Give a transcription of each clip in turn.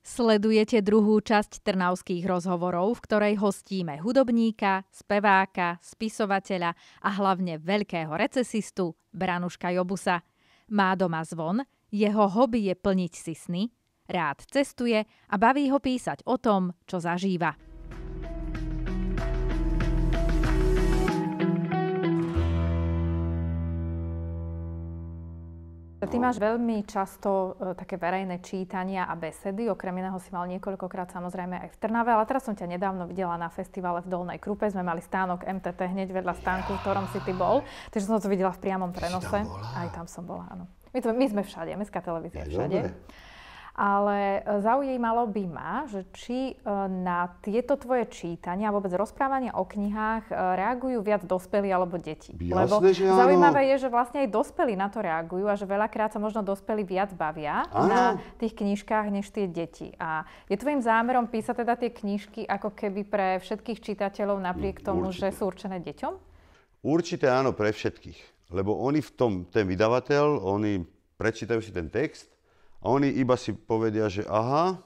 Sledujete druhú časť Trnavských rozhovorov, v ktorej hostíme hudobníka, speváka, spisovateľa a hlavne veľkého recesistu Branuška Jobusa. Má doma zvon, jeho hobby je plniť si sny, rád cestuje a baví ho písať o tom, čo zažíva. Ty máš veľmi často e, také verejné čítania a besedy, okrem iného si mal niekoľkokrát samozrejme aj v Trnave, ale teraz som ťa nedávno videla na festivale v Dolnej Krupe, sme mali stánok MTT hneď vedľa stánku, v ktorom si ty bol, takže som to videla v priamom prenose. aj tam som bola, áno. My, to, my sme všade, mestská televízia všade. Dobre. Ale e, zaujímalo by ma, že či e, na tieto tvoje čítania a vôbec rozprávania o knihách e, reagujú viac dospelí alebo deti. Jasne, Lebo že áno. zaujímavé je, že vlastne aj dospelí na to reagujú a že veľakrát sa možno dospelí viac bavia áno. na tých knižkách než tie deti. A je tvojim zámerom písať teda tie knižky ako keby pre všetkých čitateľov napriek mm, tomu, Určite. že sú určené deťom? Určite áno, pre všetkých. Lebo oni v tom, ten vydavateľ, oni prečítajú si ten text a Oni iba si povedia, že aha,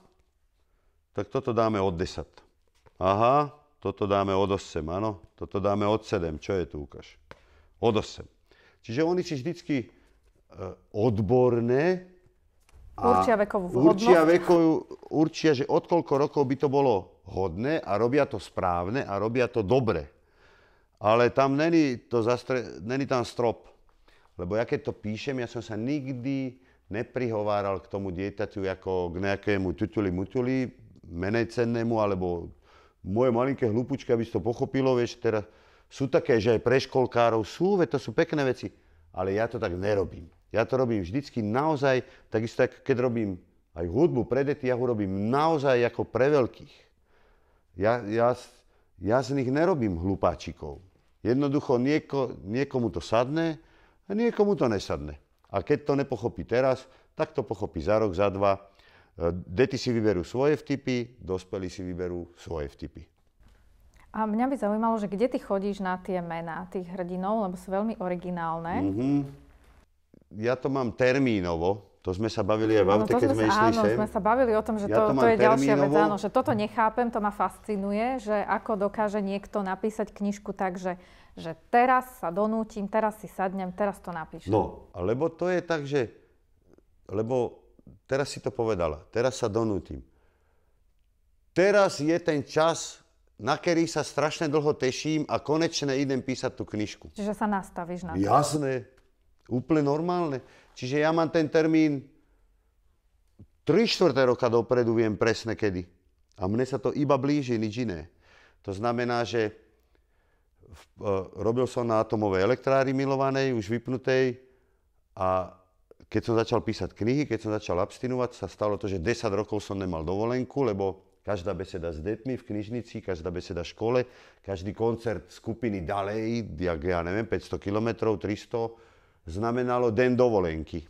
tak toto dáme od 10. Aha, toto dáme od 8, áno, toto dáme od 7. Čo je tu, ukáž? Od 8. Čiže oni si vždycky e, odborné a určia vekovú určia, vekovú, určia, že od koľko rokov by to bolo hodné a robia to správne a robia to dobre. Ale tam není, to zastre, není tam strop. Lebo ja keď to píšem, ja som sa nikdy neprihováral k tomu dieťaťu ako k nejakému tutuli mutuli, menej cennému, alebo moje malinké hlupučky, aby si to pochopilo, vieš, teraz sú také, že aj pre školkárov sú, veď to sú pekné veci, ale ja to tak nerobím. Ja to robím vždycky naozaj, takisto tak, keď robím aj hudbu pre deti, ja ho robím naozaj ako pre veľkých. Ja, ja, ja z nich nerobím hlupáčikov. Jednoducho nieko, niekomu to sadne a niekomu to nesadne. A keď to nepochopí teraz, tak to pochopí za rok, za dva. E, deti si vyberú svoje vtipy, dospelí si vyberú svoje vtipy. A mňa by zaujímalo, že kde ty chodíš na tie mená tých hrdinov, lebo sú veľmi originálne. Mm-hmm. Ja to mám termínovo, to sme sa bavili aj v aute, keď sme, sme išli áno, sem. sme sa bavili o tom, že ja to, to, to je ďalšia vec, áno, že toto nechápem, to ma fascinuje, že ako dokáže niekto napísať knižku tak, že že teraz sa donútim, teraz si sadnem, teraz to napíšem. No, lebo to je tak, že... Lebo teraz si to povedala, teraz sa donútim. Teraz je ten čas, na ktorý sa strašne dlho teším a konečne idem písať tú knižku. Čiže sa nastavíš na to. Jasné, úplne normálne. Čiže ja mám ten termín 3 čtvrté roka dopredu, viem presne kedy. A mne sa to iba blíži, nič iné. To znamená, že E, robil som na atomovej elektrári milovanej, už vypnutej a keď som začal písať knihy, keď som začal abstinovať, sa stalo to, že 10 rokov som nemal dovolenku, lebo každá beseda s detmi v knižnici, každá beseda v škole, každý koncert skupiny ďalej, jak ja neviem, 500 km, 300, znamenalo den dovolenky.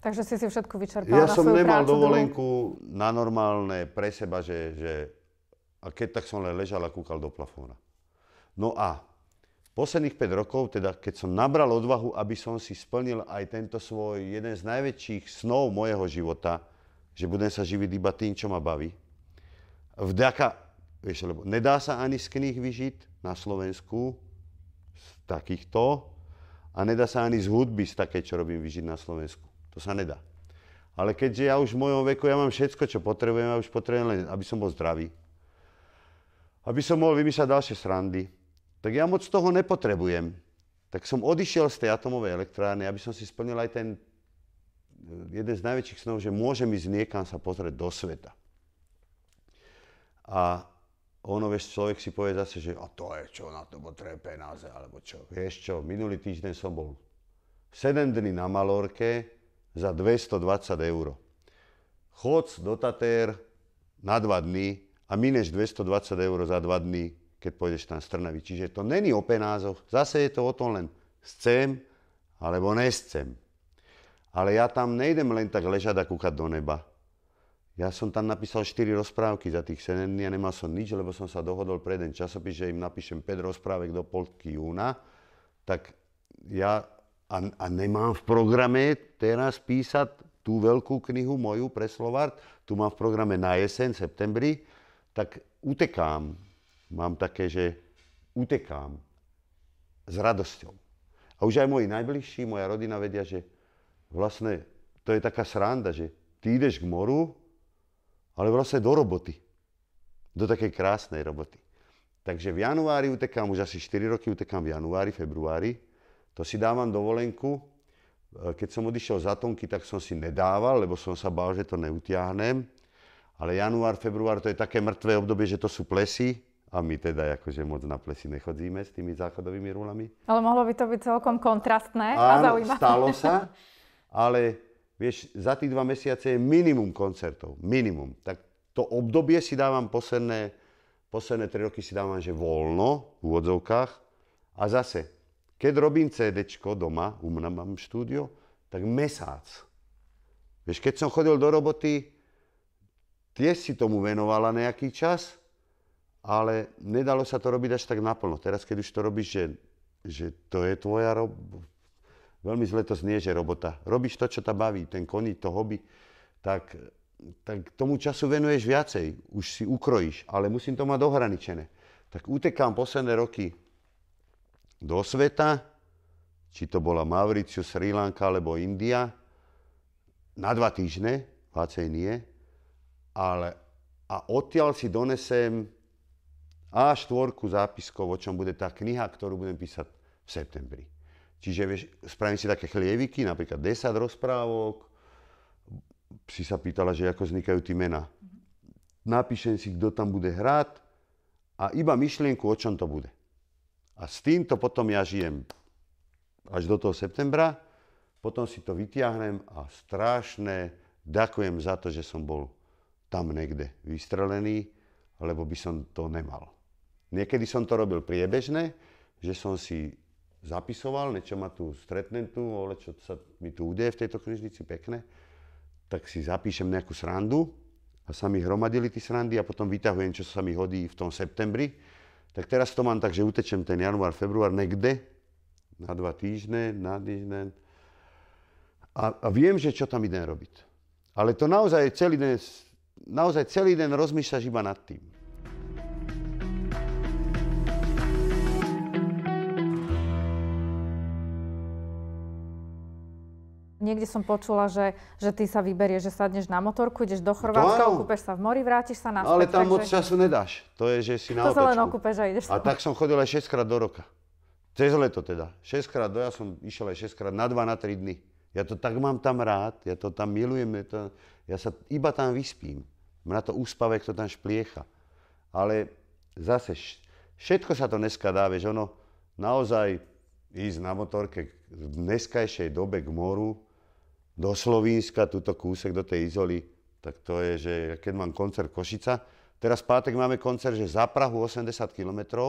Takže si si všetko vyčerpal Ja som nemal prácu, dovolenku dlho. na normálne pre seba, že, že... A keď tak som len ležal a kúkal do plafóna. No a posledných 5 rokov, teda keď som nabral odvahu, aby som si splnil aj tento svoj jeden z najväčších snov mojho života, že budem sa živiť iba tým, čo ma baví. Vďaka, vieš, lebo nedá sa ani z knih vyžiť na Slovensku z takýchto a nedá sa ani z hudby z také, čo robím, vyžiť na Slovensku. To sa nedá. Ale keďže ja už v mojom veku, ja mám všetko, čo potrebujem, ja už potrebujem len, aby som bol zdravý. Aby som mohol vymýšľať ďalšie srandy, tak ja moc toho nepotrebujem. Tak som odišiel z tej atomovej elektrárne, aby som si splnil aj ten eh, jeden z najväčších snov, že môžem ísť niekam sa pozrieť do sveta. A ono, vieš, človek si povie zase, že a to je čo, na to potrebuje penáze, alebo čo. Vieš čo, minulý týždeň som bol 7 dní na Malorke za 220 eur. Chod do Tatér na 2 dní a mineš 220 eur za 2 dní keď pôjdeš tam z Trnavy. Čiže to není o penázoch, zase je to o tom len chcem alebo nechcem. Ale ja tam nejdem len tak ležať a kúkať do neba. Ja som tam napísal 4 rozprávky za tých 7 dní a nemal som nič, lebo som sa dohodol pre jeden časopis, že im napíšem 5 rozprávek do polky júna. Tak ja a, a nemám v programe teraz písať tú veľkú knihu moju pre Slovart, tu mám v programe na jeseň, septembri, tak utekám mám také, že utekám s radosťou. A už aj moji najbližší, moja rodina vedia, že vlastne to je taká sranda, že ty ideš k moru, ale vlastne do roboty. Do takej krásnej roboty. Takže v januári utekám, už asi 4 roky utekám v januári, februári. To si dávam dovolenku. E, keď som odišiel za tonky, tak som si nedával, lebo som sa bál, že to neutiahnem. Ale január, február, to je také mŕtvé obdobie, že to sú plesy. A my teda akože moc na plesy nechodíme s tými záchodovými rulami. Ale mohlo by to byť celkom kontrastné Áno, a zaujímavé. stalo sa, ale vieš, za tých dva mesiace je minimum koncertov, minimum. Tak to obdobie si dávam posledné, posledné tri roky si dávam, že voľno v úvodzovkách. A zase, keď robím CD doma, u mňa mám štúdio, tak mesiac. Vieš, keď som chodil do roboty, tiež si tomu venovala nejaký čas, ale nedalo sa to robiť až tak naplno. Teraz, keď už to robíš, že, že to je tvoja robota, Veľmi zle to znie, že robota. Robíš to, čo ta baví, ten koní, to hobby, tak, tak tomu času venuješ viacej. Už si ukrojíš, ale musím to mať ohraničené. Tak utekám posledné roky do sveta, či to bola Mauriciu, Sri Lanka alebo India, na dva týždne, vácej nie, ale a odtiaľ si donesem a štvorku zápiskov, o čom bude tá kniha, ktorú budem písať v septembri. Čiže vieš, spravím si také chlieviky, napríklad 10 rozprávok. Si sa pýtala, že ako vznikajú tie mená. Napíšem si, kto tam bude hrať a iba myšlienku, o čom to bude. A s týmto potom ja žijem až do toho septembra. Potom si to vytiahnem a strašne ďakujem za to, že som bol tam niekde vystrelený, lebo by som to nemal. Niekedy som to robil priebežne, že som si zapisoval, niečo ma tu stretnem tu, ale čo sa mi tu udeje v tejto knižnici pekné, tak si zapíšem nejakú srandu a sa mi hromadili tí srandy a potom vyťahujem, čo sa mi hodí v tom septembri. Tak teraz to mám tak, že utečem ten január, február nekde, na dva týždne, na týždne. A, a viem, že čo tam idem robiť. Ale to naozaj celý deň, naozaj celý deň rozmýšľaš iba nad tým. Niekde som počula, že, že ty sa vyberieš, že sadneš na motorku, ideš do Chorvátska, no, okúpeš sa v mori, vrátiš sa na Ale tam moc času nedáš. To je, že si na to sa len okúpeš a ideš. A tak som chodil aj 6 krát do roka. Cez leto teda. 6 krát do, ja som išiel aj 6 krát na 2 na 3 dny. Ja to tak mám tam rád, ja to tam milujem, ja, to, ja sa iba tam vyspím. Mňa to úspave, to tam špliecha. Ale zase, všetko sa to dneska dá, vieš, ono naozaj ísť na motorke v dneskajšej dobe k moru, do Slovenska, túto kúsek do tej izoly, tak to je, že keď mám koncert Košica, teraz pátek máme koncert, že za Prahu 80 km,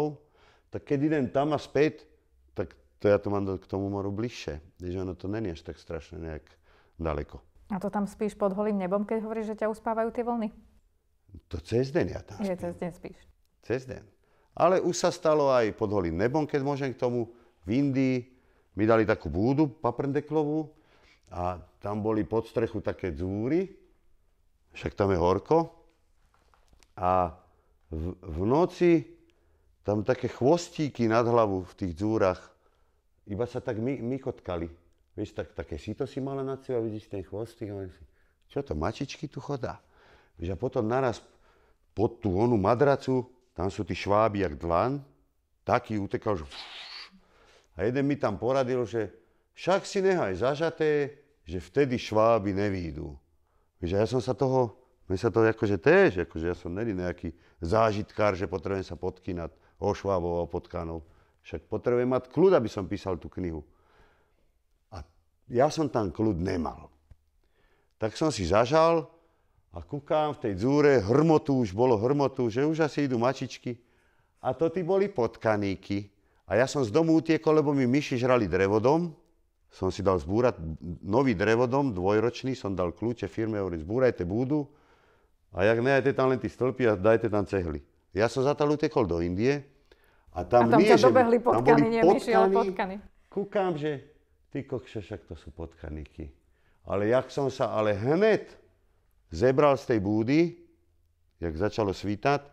tak keď idem tam a späť, tak to ja to mám k tomu moru bližšie. Takže ono to není až tak strašne nejak daleko. A to tam spíš pod holým nebom, keď hovoríš, že ťa uspávajú tie vlny? To cez deň ja tam spím. cez deň spíš. Cez deň. Ale už sa stalo aj pod holým nebom, keď môžem k tomu. V Indii mi dali takú búdu paprndeklovú a tam boli pod strechu také dzúry, však tam je horko. A v, v noci tam také chvostíky nad hlavu v tých dzúrach iba sa tak my, mykotkali. Vieš, tak, také sito si mala nad sebou, vidíš ten chvostík a si, čo to, mačičky tu chodá? Vieš, a potom naraz pod tú onú madracu, tam sú tí šváby jak dlan, taký utekal, že... A jeden mi tam poradil, že však si nehaj zažaté, že vtedy šváby nevídu. Že ja som sa toho, my sa to akože tiež, akože ja som není nejaký zážitkár, že potrebujem sa podkynať o švábov a potkanov. Však potrebujem mať kľud, aby som písal tú knihu. A ja som tam kľud nemal. Tak som si zažal a kúkám v tej dzúre, hrmotu už bolo hrmotu, že už asi idú mačičky. A to tí boli potkaníky. A ja som z domu utiekol, lebo mi myši žrali drevodom som si dal zbúrať nový drevodom, dvojročný, som dal kľúče firme, hovorím, zbúrajte búdu a jak nejajte tam len tí stĺpy a dajte tam cehly. Ja som zatal utekol do Indie a tam, a tam nie, že, dobehli potkany, nie boli nevyšiel, potkany, potkany. Kúkam, že ty kokšo, však to sú potkaníky. Ale jak som sa ale hned zebral z tej búdy, jak začalo svítať,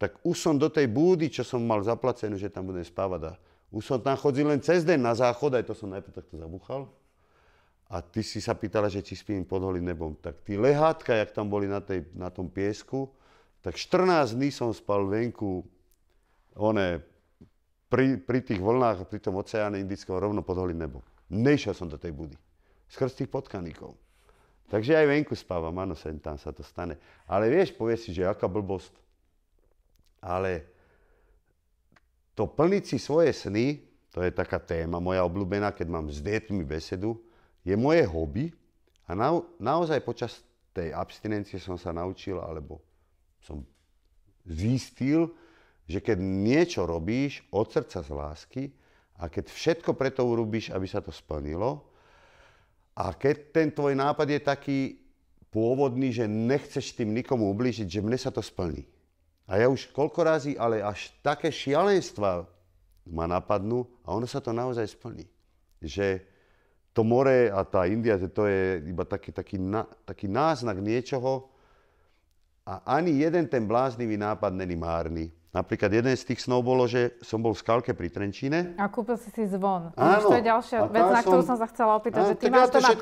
tak už som do tej búdy, čo som mal zaplacenú, že tam budem spávať a už som tam chodil len cez deň na záchod, aj to som najprv takto zabúchal. A ty si sa pýtala, že či spím pod holým nebom. Tak tí lehátka, jak tam boli na, tej, na tom piesku, tak 14 dní som spal venku, one, pri, pri tých vlnách, pri tom oceáne Indického, rovno pod holým nebom. Nešiel som do tej budy. Skrz tých potkaníkov. Takže aj venku spávam, áno, sem tam sa to stane. Ale vieš, povieš si, že aká blbosť. Ale to plniť si svoje sny, to je taká téma moja obľúbená, keď mám s detmi besedu, je moje hobby a na, naozaj počas tej abstinencie som sa naučil, alebo som zistil, že keď niečo robíš od srdca z lásky a keď všetko preto urobíš, aby sa to splnilo, a keď ten tvoj nápad je taký pôvodný, že nechceš tým nikomu ublížiť, že mne sa to splní. A ja už koľko razy, ale až také šialenstva ma napadnú a ono sa to naozaj splní. Že to more a tá India, to je iba taký, taký, na, taký náznak niečoho a ani jeden ten bláznivý nápad není márny. Napríklad jeden z tých snov bolo, že som bol v skalke pri Trenčíne. A kúpil si si zvon. Áno. Už to je ďalšia vec, na ktorú som, som sa chcela opýtať, áno, že ty máš ja to doma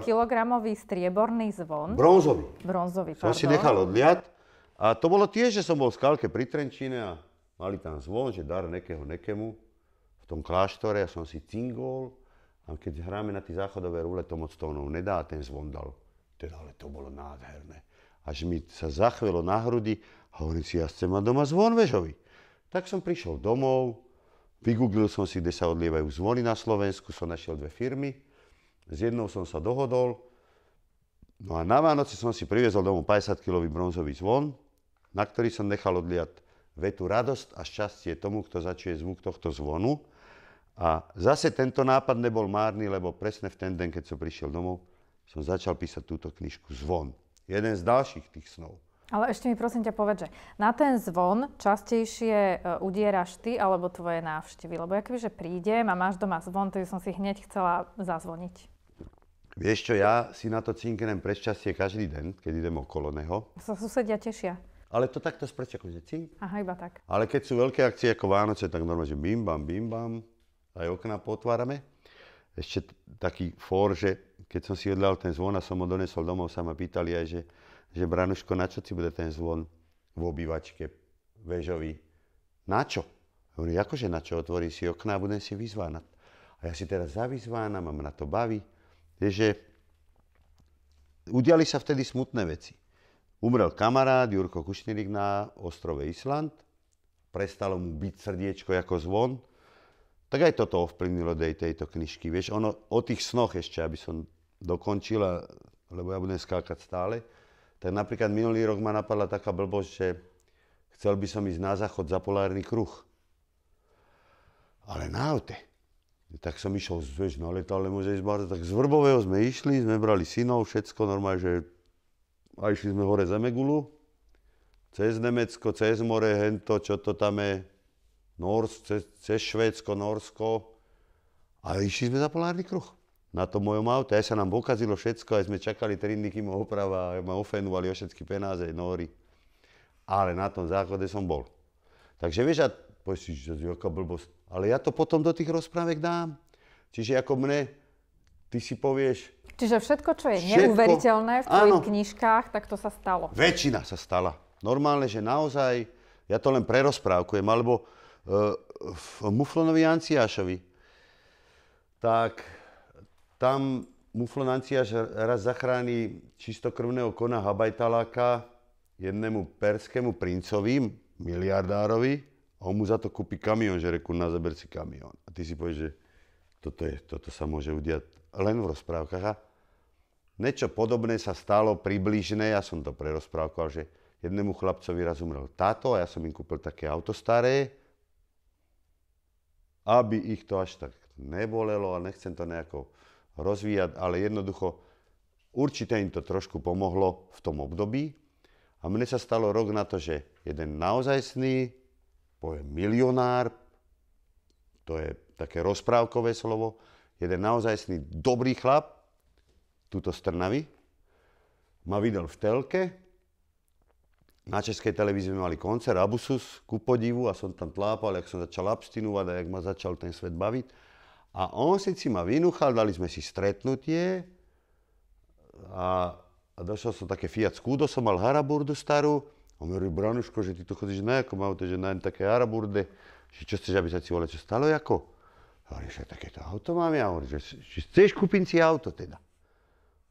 50 kg strieborný zvon. Bronzový. Bronzový, pardon. Som si nechal odliať a to bolo tiež, že som bol v Skalke pri Trenčine a mali tam zvon, že dar nekého nekemu v tom kláštore. Ja som si cingol a keď hráme na tie záchodové rúle, to moc tónov nedá a ten zvon dal. Teda, ale to bolo nádherné. Až mi sa zachvelo na hrudi a hovorím si, ja chcem mať doma zvon vežovi. Tak som prišiel domov, vygooglil som si, kde sa odlievajú zvony na Slovensku, som našiel dve firmy. S jednou som sa dohodol, No a na Vánoce som si priviezol domov 50-kilový bronzový zvon, na ktorý som nechal odliať vetu radosť a šťastie tomu, kto začuje zvuk tohto zvonu. A zase tento nápad nebol márny, lebo presne v ten deň, keď som prišiel domov, som začal písať túto knižku Zvon. Jeden z ďalších tých snov. Ale ešte mi prosím ťa povedať, že na ten zvon častejšie e, udieraš ty alebo tvoje návštevy. Lebo ja že prídem a máš doma zvon, tak som si hneď chcela zazvoniť. Vieš čo, ja si na to cinknem prešťastie každý deň, keď idem okolo neho. Sa susedia tešia. Ale to takto sprečia ako deti. Aha, iba tak. Ale keď sú veľké akcie ako Vánoce, tak normálne, že bim bam, bim bam, aj okna potvárame. Ešte t- taký fór, že keď som si odľal ten zvon a som ho donesol domov, sa ma pýtali aj, že, že Branuško, na čo ti bude ten zvon v obývačke vežový? Na čo? Hovorí, akože na čo? Otvorím si okna a budem si vyzvánať. A ja si teraz a mám na to baví. Je, že udiali sa vtedy smutné veci. Umrel kamarát Jurko Kušnirik na ostrove Island, prestalo mu byť srdiečko ako zvon, tak aj toto ovplyvnilo dej tejto knižky. Vieš, ono o tých snoch ešte, aby som dokončil, lebo ja budem skákať stále, tak napríklad minulý rok ma napadla taká blbosť, že chcel by som ísť na záchod za polárny kruh. Ale na aute. Tak som išiel, vieš, na letadle môže ísť tak z Vrbového sme išli, sme brali synov, všetko normálne, že a išli sme hore Zemegulu, cez Nemecko, cez more, hento, čo to tam je, Nors, cez, cez Švédsko, Norsko. A išli sme za polárny kruh na tom mojom aute. Aj sa nám pokazilo všetko, aj sme čakali 3 dny, kým oprava, aj ma ofenovali o všetky penáze, nory. Ale na tom záchode som bol. Takže vieš, a povieš si, že to je blbosť. Ale ja to potom do tých rozprávek dám. Čiže ako mne, ty si povieš... Čiže všetko, čo je všetko, neuveriteľné v tvojich áno, knižkách, tak to sa stalo. Väčšina sa stala. Normálne, že naozaj, ja to len prerozprávkujem, alebo uh, v Muflonovi Anciášovi, tak tam Muflon Anciáš raz zachráni čistokrvného kona Habajtaláka jednému perskému princovi, miliardárovi, a on mu za to kúpi kamión, že reku, na zaber si kamión. A ty si povieš, že toto, je, toto sa môže udiať len v rozprávkach. A niečo podobné sa stalo približné, ja som to prerozprávkoval, že jednému chlapcovi raz umrel táto a ja som im kúpil také auto staré, aby ich to až tak nebolelo a nechcem to nejako rozvíjať, ale jednoducho určite im to trošku pomohlo v tom období. A mne sa stalo rok na to, že jeden naozajstný, poviem milionár, to je také rozprávkové slovo, jeden naozajstný dobrý chlap, túto z Trnavy, ma videl v telke, na Českej televízii sme mali koncert Abusus, ku podivu, a som tam tlápal, jak som začal abstinovať a jak ma začal ten svet baviť. A on si si ma vynúchal, dali sme si stretnutie a, a došiel som také Fiat Scudo, som mal haraburdu starú. On mi hovorí, Branuško, že ty tu chodíš na jakom aute, že na také haraburde, že čo chceš, aby sa ti vole, čo stalo ako? Ale však takéto auto mám, ja hovorím, že chceš kúpiť si auto teda.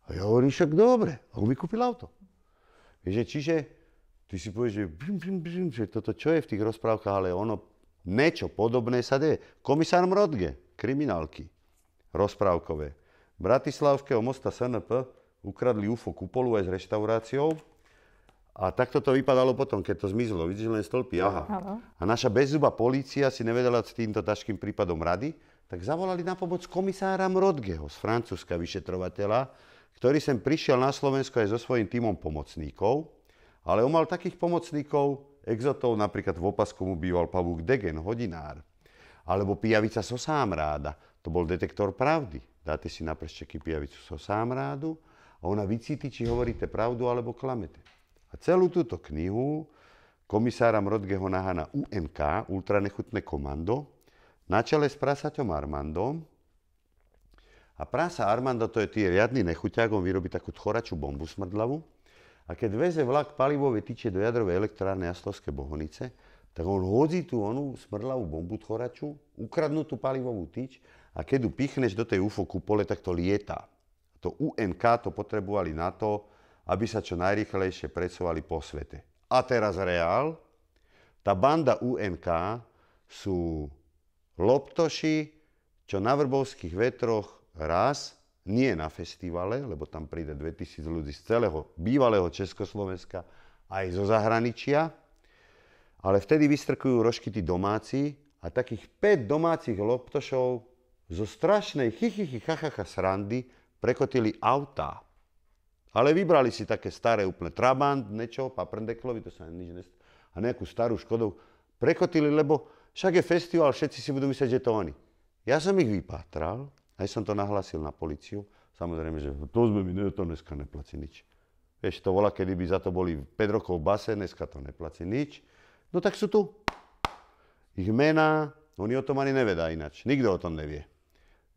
A ja hovorím, však dobre. A on mi kúpil auto. Vieš, čiže ty si povieš, že, bim, bim, bim, že toto čo je v tých rozprávkach, ale ono niečo podobné sa deje. Komisár Mrodge, kriminálky, rozprávkové. Bratislavského mosta SNP ukradli UFO kupolu aj s reštauráciou. A takto to vypadalo potom, keď to zmizlo. Vidíš len stĺpy, aha. aha. A naša bezzuba polícia si nevedela s týmto ťažkým prípadom rady tak zavolali na pomoc komisára Mrodgeho z francúzska vyšetrovateľa, ktorý sem prišiel na Slovensko aj so svojím týmom pomocníkov, ale on mal takých pomocníkov, exotov, napríklad v opasku mu býval pavúk Degen, hodinár, alebo pijavica sám ráda, to bol detektor pravdy. Dáte si na prščeky pijavicu sám rádu a ona vycíti, či hovoríte pravdu alebo klamete. A celú túto knihu komisára Mrodgeho nahána UNK, ultranechutné komando, na čele s prasaťom Armandom. A prasa Armando, to je tý riadný nechuťák, on vyrobí takú tchoraču bombu smrdlavú. A keď veze vlak palivové tyče do jadrovej elektrárne Jaslovské Bohonice, tak on hodí tú onú smrdlavú bombu tchoraču, ukradnú tú palivovú tyč a keď ju pichneš do tej UFO kupole, tak to lieta. To UNK to potrebovali na to, aby sa čo najrychlejšie presovali po svete. A teraz reál, tá banda UNK sú loptoši, čo na Vrbovských vetroch raz, nie na festivale, lebo tam príde 2000 ľudí z celého bývalého Československa, aj zo zahraničia, ale vtedy vystrkujú rožky tí domáci a takých 5 domácich loptošov zo strašnej chichichy chachacha srandy prekotili autá. Ale vybrali si také staré úplne trabant, niečo, paprndeklovi, to sa nič nestalo, a nejakú starú Škodovku. prekotili, lebo však je festival, všetci si budú myslieť, že to oni. Ja som ich vypátral, aj som to nahlasil na policiu. Samozrejme, že to sme mi, ne, to dneska neplatí nič. Vieš, to volá, kedy by za to boli 5 rokov v base, dneska to neplatí nič. No tak sú tu. Ich mená, oni o tom ani nevedá inač. Nikto o tom nevie.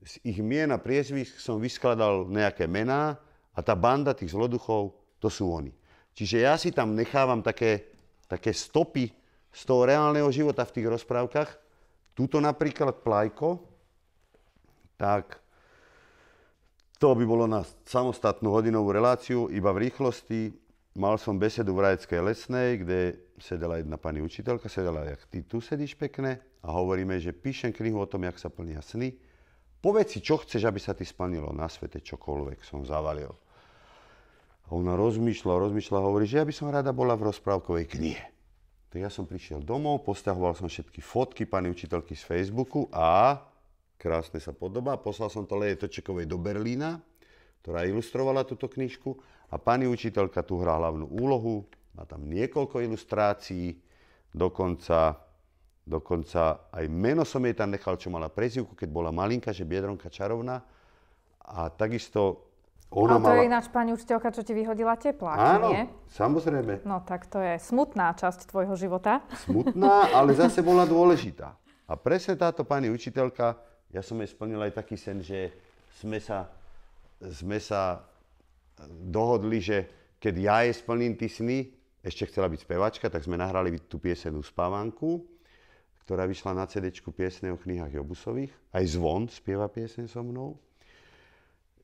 Z ich mien a priezvisk som vyskladal nejaké mená a tá banda tých zloduchov, to sú oni. Čiže ja si tam nechávam také, také stopy, z toho reálneho života v tých rozprávkach. Tuto napríklad plajko, tak to by bolo na samostatnú hodinovú reláciu, iba v rýchlosti. Mal som besedu v Rajeckej lesnej, kde sedela jedna pani učiteľka, sedela, jak ty tu sedíš pekne a hovoríme, že píšem knihu o tom, jak sa plnia sny. Povedz si, čo chceš, aby sa ti splnilo na svete, čokoľvek som zavalil. A ona rozmýšľa, rozmýšľa, hovorí, že ja by som rada bola v rozprávkovej knihe. Tak ja som prišiel domov, postahoval som všetky fotky pani učiteľky z Facebooku a krásne sa podobá. Poslal som to Leje Točekovej do Berlína, ktorá ilustrovala túto knižku a pani učiteľka tu hrá hlavnú úlohu. Má tam niekoľko ilustrácií, dokonca, dokonca aj meno som jej tam nechal, čo mala prezivku, keď bola malinka, že Biedronka Čarovná. A takisto ona Ale to mala... je ináč pani učiteľka, čo ti vyhodila teplák, Áno, nie? samozrejme. No tak to je smutná časť tvojho života. Smutná, ale zase bola dôležitá. A presne táto pani učiteľka, ja som jej splnil aj taký sen, že sme sa, sme sa dohodli, že keď ja jej splním ty sny, ešte chcela byť spevačka, tak sme nahrali tú piesenú spávanku, ktorá vyšla na CD piesne o knihách Jobusových. Aj Zvon spieva piesen so mnou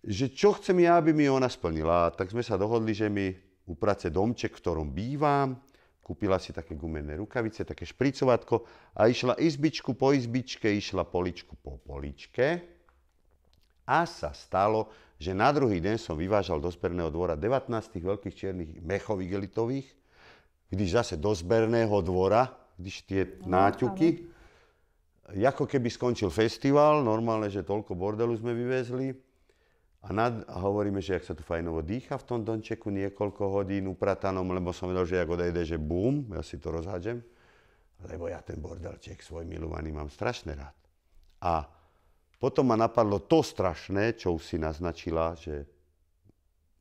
že čo chcem ja, aby mi ona splnila. Tak sme sa dohodli, že mi uprace domček, v ktorom bývam, kúpila si také gumené rukavice, také špricovatko a išla izbičku po izbičke, išla poličku po poličke a sa stalo, že na druhý deň som vyvážal do zberného dvora 19 veľkých čiernych mechových gelitových. když zase do zberného dvora, když tie no, náťuky, ako keby skončil festival, normálne, že toľko bordelu sme vyvezli, a, nad, a hovoríme, že ak sa tu fajnovo dýcha v tom dončeku niekoľko hodín upratanom, lebo som vedel, že ak odejde, že bum, ja si to rozhádžem. Lebo ja ten bordelček svoj milovaný mám strašne rád. A potom ma napadlo to strašné, čo už si naznačila, že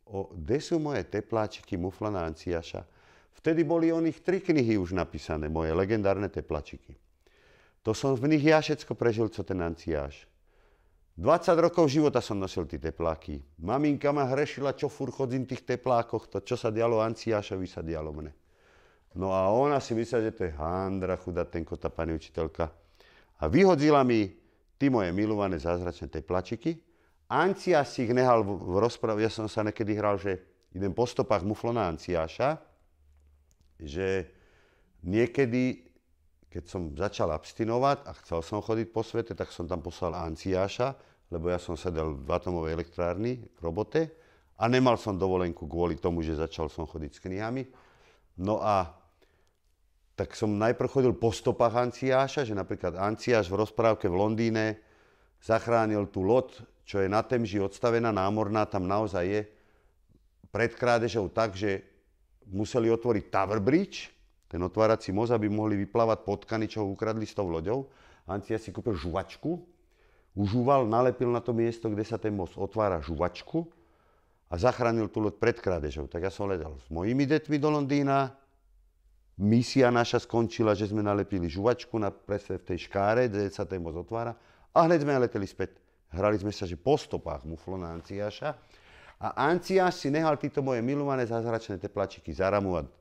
o, kde sú moje tepláčiky Muflana Anciaša? Vtedy boli o nich tri knihy už napísané, moje legendárne tepláčiky. To som v nich ja všetko prežil, co ten Anciáš 20 rokov života som nosil tie tepláky. Maminka ma hrešila, čo fur chodím v tých teplákoch, to čo sa dialo Anciášovi, sa dialo mne. No a ona si myslela, že to je handra, chudá tá pani učiteľka. A vyhodzila mi ty moje milované zázračné tepláčiky. Anciáš si ich nehal v, v rozprave, ja som sa nekedy hral, že idem po stopách muflona Anciáša, že niekedy keď som začal abstinovať a chcel som chodiť po svete, tak som tam poslal Anciáša, lebo ja som sedel v atomovej elektrárni v robote a nemal som dovolenku kvôli tomu, že začal som chodiť s knihami. No a tak som najprv chodil po stopách Anciáša, že napríklad Anciáš v rozprávke v Londýne zachránil tú loď, čo je na Temži odstavená námorná, tam naozaj je pred krádežou tak, že museli otvoriť Tower Bridge, ten otvárací moz, aby mohli vyplávať potkany, čo ho ukradli s tou loďou. Ancia si kúpil žuvačku, užúval, nalepil na to miesto, kde sa ten most otvára žuvačku a zachránil tú loď pred krádežou. Tak ja som ledal s mojimi deťmi do Londýna, misia naša skončila, že sme nalepili žuvačku na presne v tej škáre, kde sa ten most otvára a hneď sme leteli späť. Hrali sme sa, že po stopách muflona Anciáša a Anciáš si nehal títo moje milované zázračné teplačiky zaramovať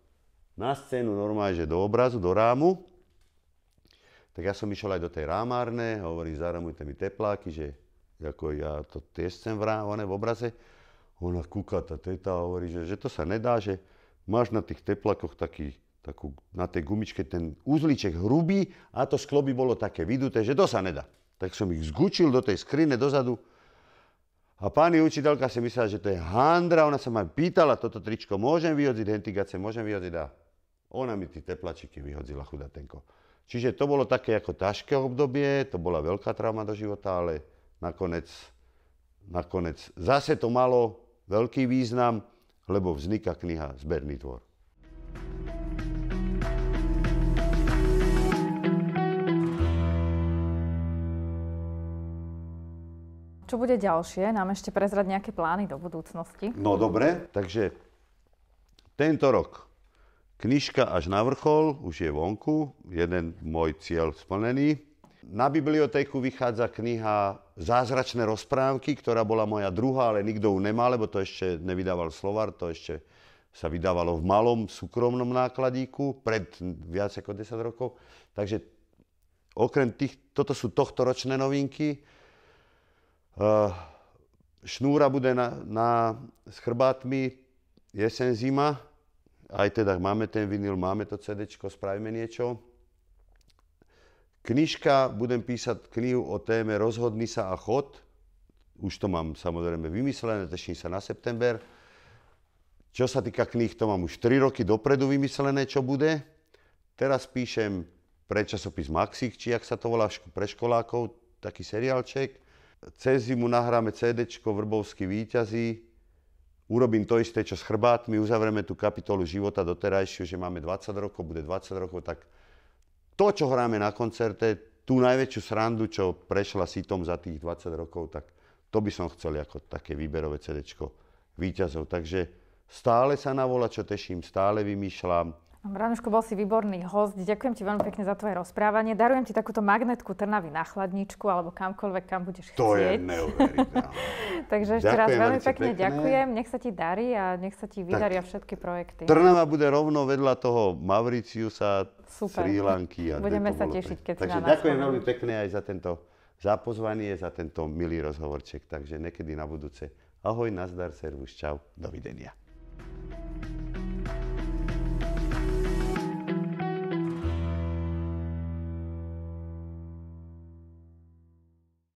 na scénu normálne, že do obrazu, do rámu. Tak ja som išiel aj do tej rámárne, hovorím, zaramujte mi tepláky, že ako ja to tiež chcem v, rám, v obraze. Ona kúka, tá teta hovorí, že, že to sa nedá, že máš na tých teplákoch taký, takú, na tej gumičke ten uzliček hrubý a to sklo by bolo také vyduté, že to sa nedá. Tak som ich zgučil do tej skrine dozadu, a pani učiteľka si myslela, že to je handra, ona sa ma pýtala, toto tričko môžem vyhodiť, hentigace môžem vyhodiť a ona mi tie teplačiky vyhodila chudatenko. Čiže to bolo také ako ťažké obdobie, to bola veľká trauma do života, ale nakoniec, nakoniec zase to malo veľký význam, lebo vzniká kniha Zberný tvor. Čo bude ďalšie? Nám ešte prezrať nejaké plány do budúcnosti. No dobre, takže tento rok knižka až na vrchol, už je vonku, jeden môj cieľ splnený. Na bibliotéku vychádza kniha Zázračné rozprávky, ktorá bola moja druhá, ale nikto ju nemá, lebo to ešte nevydával Slovar, to ešte sa vydávalo v malom súkromnom nákladíku pred viac ako 10 rokov. Takže okrem tých, toto sú tohtoročné novinky. Eh, šnúra bude na, na, s chrbátmi jesen, zima. Aj teda máme ten vinyl, máme to CD, spravíme niečo. Knižka, budem písať knihu o téme Rozhodni sa a chod. Už to mám samozrejme vymyslené, teším sa na september. Čo sa týka kníh, to mám už 3 roky dopredu vymyslené, čo bude. Teraz píšem pre časopis Maxik, či ak sa to volá pre školákov, taký seriálček cez zimu nahráme CD Vrbovský výťazí, urobím to isté, čo s chrbátmi, uzavrieme tú kapitolu života doterajšiu, že máme 20 rokov, bude 20 rokov, tak to, čo hráme na koncerte, tú najväčšiu srandu, čo prešla si tom za tých 20 rokov, tak to by som chcel ako také výberové CD výťazov. Takže stále sa na čo teším, stále vymýšľam, Branuško, bol si výborný host. Ďakujem ti veľmi pekne za tvoje rozprávanie. Darujem ti takúto magnetku Trnavy na chladničku alebo kamkoľvek, kam budeš chcieť. To je neuveriteľné. Takže ešte ďakujem, raz veľmi pekne, pekne ďakujem. Nech sa ti darí a nech sa ti vydaria všetky projekty. Trnava bude rovno vedľa toho Mauriciusa, Sri Lanky. A Budeme sa tešiť, keď Takže si na nás ďakujem veľmi pekne aj za tento za pozvanie, za tento milý rozhovorček. Takže niekedy na budúce. Ahoj, nazdar, servus, čau, dovidenia.